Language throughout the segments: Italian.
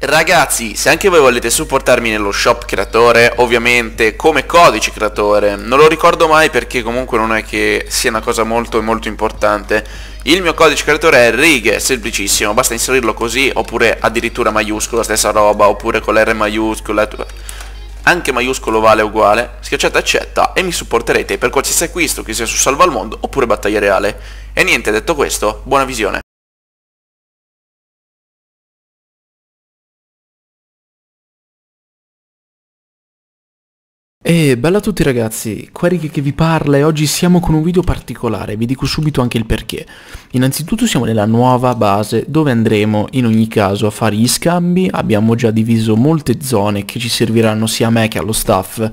Ragazzi, se anche voi volete supportarmi nello shop creatore, ovviamente come codice creatore, non lo ricordo mai perché comunque non è che sia una cosa molto molto importante. Il mio codice creatore è righe, semplicissimo, basta inserirlo così, oppure addirittura maiuscolo, stessa roba, oppure con l'R maiuscola, anche maiuscolo vale uguale, schiacciate accetta e mi supporterete per qualsiasi acquisto che sia su Salva al Mondo oppure Battaglia Reale. E niente, detto questo, buona visione. E bella a tutti ragazzi, Querig che vi parla e oggi siamo con un video particolare, vi dico subito anche il perché. Innanzitutto siamo nella nuova base dove andremo in ogni caso a fare gli scambi, abbiamo già diviso molte zone che ci serviranno sia a me che allo staff e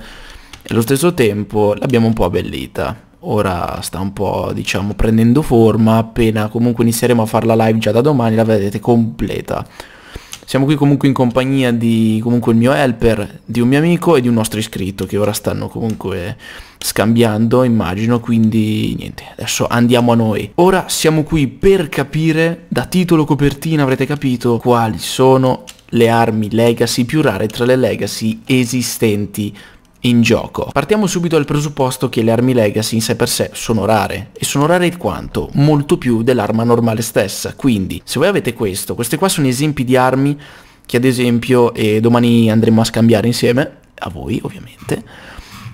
allo stesso tempo l'abbiamo un po' abbellita. Ora sta un po' diciamo prendendo forma, appena comunque inizieremo a fare la live già da domani la vedrete completa. Siamo qui comunque in compagnia di comunque il mio helper, di un mio amico e di un nostro iscritto che ora stanno comunque scambiando immagino quindi niente adesso andiamo a noi ora siamo qui per capire da titolo copertina avrete capito quali sono le armi legacy più rare tra le legacy esistenti in gioco. Partiamo subito dal presupposto che le armi legacy in sé per sé sono rare, e sono rare il quanto? Molto più dell'arma normale stessa, quindi se voi avete questo, queste qua sono esempi di armi che ad esempio eh, domani andremo a scambiare insieme, a voi ovviamente,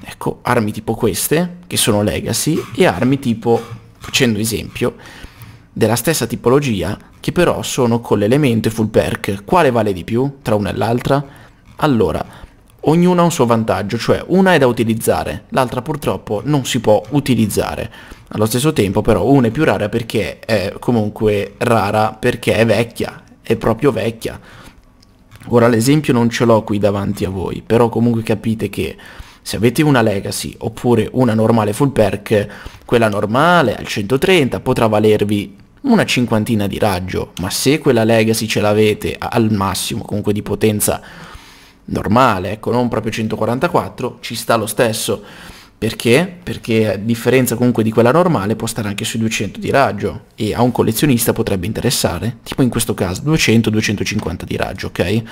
ecco, armi tipo queste, che sono legacy, e armi tipo, facendo esempio, della stessa tipologia, che però sono con l'elemento e full perk. Quale vale di più tra una e l'altra? Allora, Ognuna ha un suo vantaggio, cioè una è da utilizzare, l'altra purtroppo non si può utilizzare. Allo stesso tempo però una è più rara perché è comunque rara perché è vecchia, è proprio vecchia. Ora l'esempio non ce l'ho qui davanti a voi, però comunque capite che se avete una legacy oppure una normale full perk, quella normale al 130 potrà valervi una cinquantina di raggio, ma se quella legacy ce l'avete al massimo comunque di potenza normale, ecco, non proprio 144, ci sta lo stesso. Perché? Perché a differenza comunque di quella normale può stare anche sui 200 di raggio e a un collezionista potrebbe interessare, tipo in questo caso 200-250 di raggio, ok?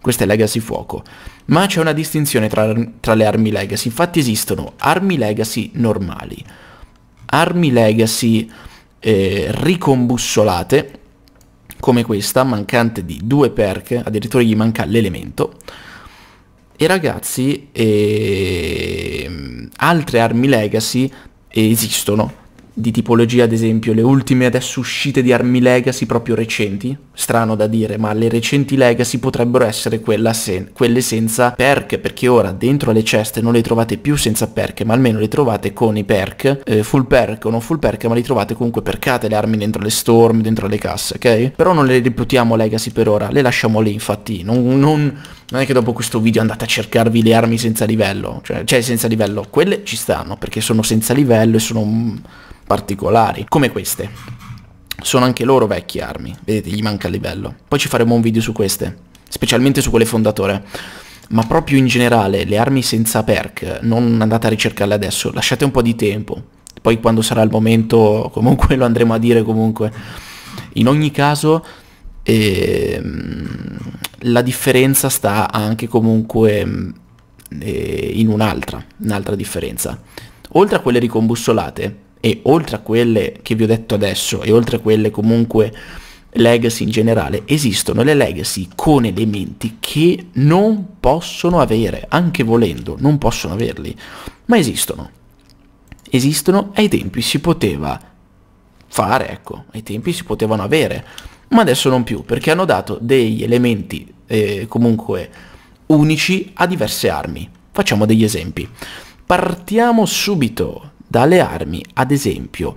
Questa è Legacy Fuoco. Ma c'è una distinzione tra, tra le armi Legacy, infatti esistono armi Legacy normali, armi Legacy eh, ricombussolate, come questa, mancante di due perk, addirittura gli manca l'elemento, e ragazzi e... Ehm, altre armi legacy esistono di tipologia ad esempio le ultime adesso uscite di armi legacy proprio recenti strano da dire ma le recenti legacy potrebbero essere sen- quelle senza perk perché ora dentro le ceste non le trovate più senza perk ma almeno le trovate con i perk eh, full perk o non full perk ma le trovate comunque percate le armi dentro le storm dentro le casse ok però non le riputiamo legacy per ora le lasciamo lì infatti non, non non è che dopo questo video andate a cercarvi le armi senza livello, cioè, cioè senza livello, quelle ci stanno perché sono senza livello e sono mm, particolari, come queste. Sono anche loro vecchie armi, vedete, gli manca il livello. Poi ci faremo un video su queste, specialmente su quelle fondatore. Ma proprio in generale, le armi senza perk, non andate a ricercarle adesso, lasciate un po' di tempo. Poi quando sarà il momento, comunque lo andremo a dire comunque. In ogni caso, ehm la differenza sta anche comunque mm, eh, in un'altra, un'altra differenza. Oltre a quelle ricombussolate e oltre a quelle che vi ho detto adesso e oltre a quelle comunque legacy in generale, esistono le legacy con elementi che non possono avere, anche volendo, non possono averli, ma esistono. Esistono, ai tempi si poteva fare, ecco, ai tempi si potevano avere ma adesso non più, perché hanno dato degli elementi eh, comunque unici a diverse armi. Facciamo degli esempi. Partiamo subito dalle armi, ad esempio,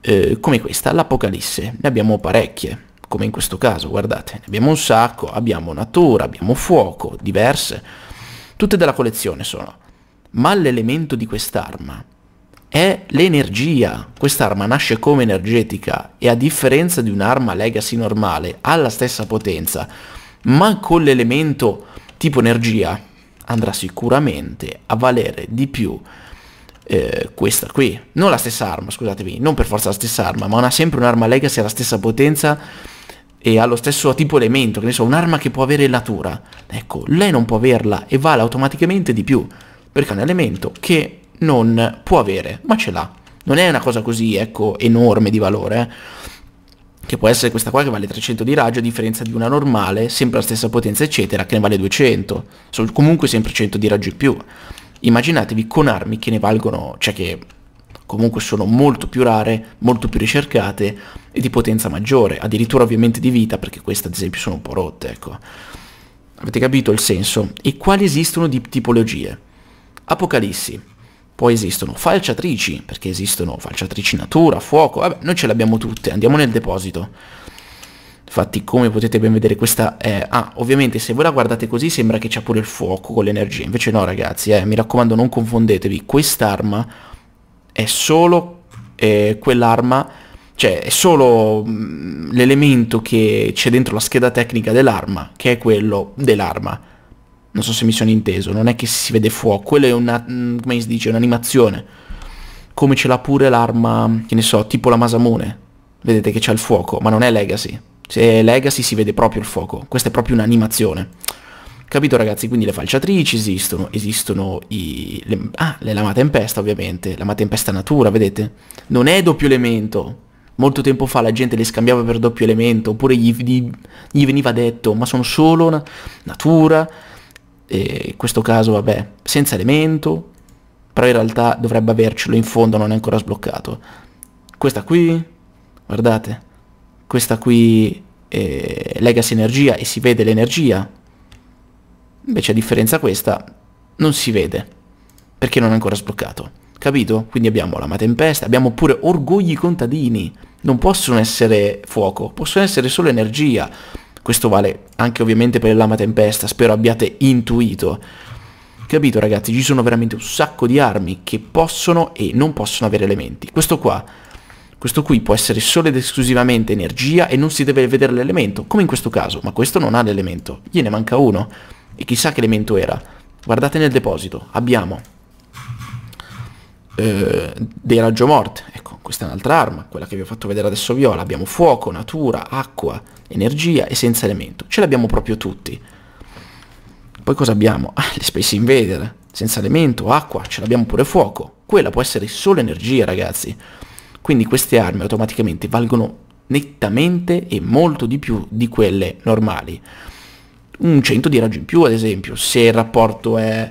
eh, come questa, l'Apocalisse. Ne abbiamo parecchie, come in questo caso, guardate, ne abbiamo un sacco, abbiamo natura, abbiamo fuoco, diverse. Tutte della collezione sono. Ma l'elemento di quest'arma è l'energia. Quest'arma nasce come energetica e a differenza di un'arma legacy normale ha la stessa potenza, ma con l'elemento tipo energia andrà sicuramente a valere di più eh, questa qui. Non la stessa arma, scusatemi, non per forza la stessa arma, ma una, sempre un'arma legacy alla stessa potenza e allo stesso tipo elemento, che ne so, un'arma che può avere natura. Ecco, lei non può averla e vale automaticamente di più, perché è un elemento che non può avere, ma ce l'ha. Non è una cosa così, ecco, enorme di valore, eh, che può essere questa qua che vale 300 di raggio a differenza di una normale, sempre la stessa potenza eccetera, che ne vale 200, sono comunque sempre 100 di raggio in più. Immaginatevi con armi che ne valgono, cioè che comunque sono molto più rare, molto più ricercate e di potenza maggiore, addirittura ovviamente di vita, perché queste ad esempio sono un po' rotte, ecco. Avete capito il senso? E quali esistono di tipologie? Apocalissi, poi esistono falciatrici, perché esistono falciatrici natura, fuoco, vabbè, noi ce le abbiamo tutte, andiamo nel deposito. Infatti come potete ben vedere questa è... Ah, ovviamente se voi la guardate così sembra che c'è pure il fuoco con l'energia, invece no ragazzi, eh, mi raccomando non confondetevi, quest'arma è solo eh, quell'arma, cioè è solo mm, l'elemento che c'è dentro la scheda tecnica dell'arma, che è quello dell'arma non so se mi sono inteso, non è che si vede fuoco, quello è una, mm, come si dice, un'animazione. Come ce l'ha pure l'arma, che ne so, tipo la Masamune. Vedete che c'è il fuoco, ma non è Legacy. Se è Legacy si vede proprio il fuoco, questa è proprio un'animazione. Capito ragazzi? Quindi le falciatrici esistono, esistono i... Le, ah, le lama tempesta ovviamente, lama tempesta natura, vedete? Non è doppio elemento, molto tempo fa la gente le scambiava per doppio elemento, oppure gli, gli, gli veniva detto ma sono solo natura, e in questo caso vabbè senza elemento però in realtà dovrebbe avercelo in fondo non è ancora sbloccato questa qui guardate questa qui è eh, legacy energia e si vede l'energia invece a differenza questa non si vede perché non è ancora sbloccato capito? Quindi abbiamo lama tempesta, abbiamo pure orgogli contadini, non possono essere fuoco, possono essere solo energia, questo vale anche ovviamente per il lama tempesta, spero abbiate intuito. Capito ragazzi, ci sono veramente un sacco di armi che possono e non possono avere elementi. Questo qua, questo qui può essere solo ed esclusivamente energia e non si deve vedere l'elemento, come in questo caso, ma questo non ha l'elemento, gliene manca uno. E chissà che elemento era. Guardate nel deposito, abbiamo eh, dei raggio morte, ecco, questa è un'altra arma, quella che vi ho fatto vedere adesso viola, abbiamo fuoco, natura, acqua, energia e senza elemento. Ce l'abbiamo proprio tutti. Poi cosa abbiamo? Ah, le Space Invader, senza elemento, acqua, ce l'abbiamo pure fuoco. Quella può essere solo energia, ragazzi. Quindi queste armi automaticamente valgono nettamente e molto di più di quelle normali. Un 100 di raggio in più, ad esempio, se il rapporto è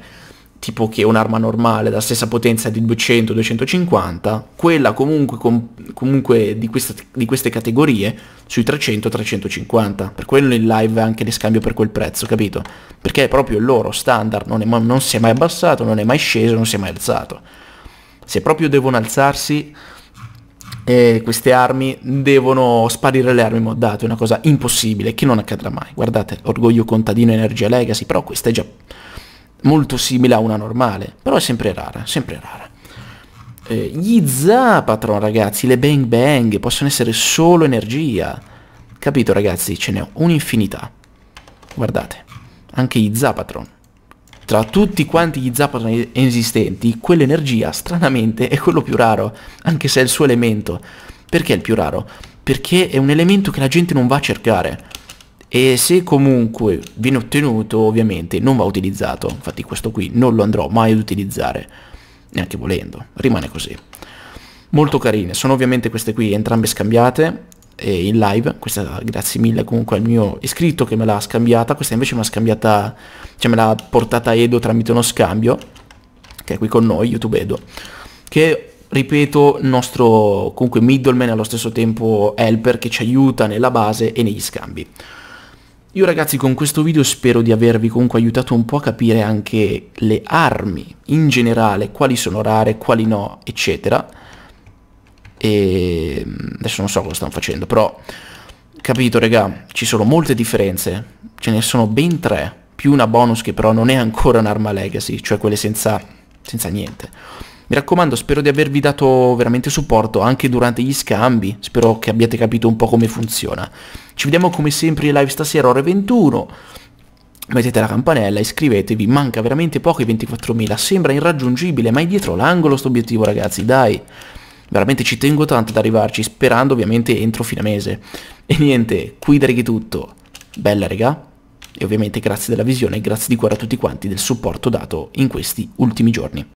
tipo che un'arma normale della stessa potenza di 200-250, quella comunque, com, comunque di, questa, di, queste categorie sui 300-350. Per quello in live anche le scambio per quel prezzo, capito? Perché è proprio il loro standard, non, è, non si è mai abbassato, non è mai sceso, non si è mai alzato. Se proprio devono alzarsi, eh, queste armi devono sparire le armi moddate, è una cosa impossibile che non accadrà mai. Guardate, orgoglio contadino energia legacy, però questa è già molto simile a una normale, però è sempre rara, sempre rara. Eh, gli Zapatron, ragazzi, le Bang Bang possono essere solo energia. Capito, ragazzi? Ce n'è un'infinità. Guardate, anche gli Zapatron. Tra tutti quanti gli Zapatron esistenti, quell'energia, stranamente, è quello più raro, anche se è il suo elemento. Perché è il più raro? Perché è un elemento che la gente non va a cercare e se comunque viene ottenuto ovviamente non va utilizzato, infatti questo qui non lo andrò mai ad utilizzare, neanche volendo, rimane così. Molto carine, sono ovviamente queste qui entrambe scambiate eh, in live, questa grazie mille comunque al mio iscritto che me l'ha scambiata, questa invece me l'ha scambiata, cioè me l'ha portata Edo tramite uno scambio, che è qui con noi, YouTube Edo, che ripeto, nostro comunque middleman allo stesso tempo helper che ci aiuta nella base e negli scambi. Io ragazzi con questo video spero di avervi comunque aiutato un po' a capire anche le armi in generale, quali sono rare, quali no, eccetera. E mm, adesso non so cosa stanno facendo, però capito raga, ci sono molte differenze, ce ne sono ben tre, più una bonus che però non è ancora un'arma legacy, cioè quelle senza, senza niente. Mi raccomando, spero di avervi dato veramente supporto anche durante gli scambi, spero che abbiate capito un po' come funziona. Ci vediamo come sempre in live stasera ore 21 mettete la campanella, iscrivetevi, manca veramente poco i 24.000, sembra irraggiungibile, ma è dietro l'angolo sto obiettivo ragazzi, dai. Veramente ci tengo tanto ad arrivarci, sperando ovviamente entro fine mese. E niente, qui da Righi tutto. Bella regà, e ovviamente grazie della visione e grazie di cuore a tutti quanti del supporto dato in questi ultimi giorni.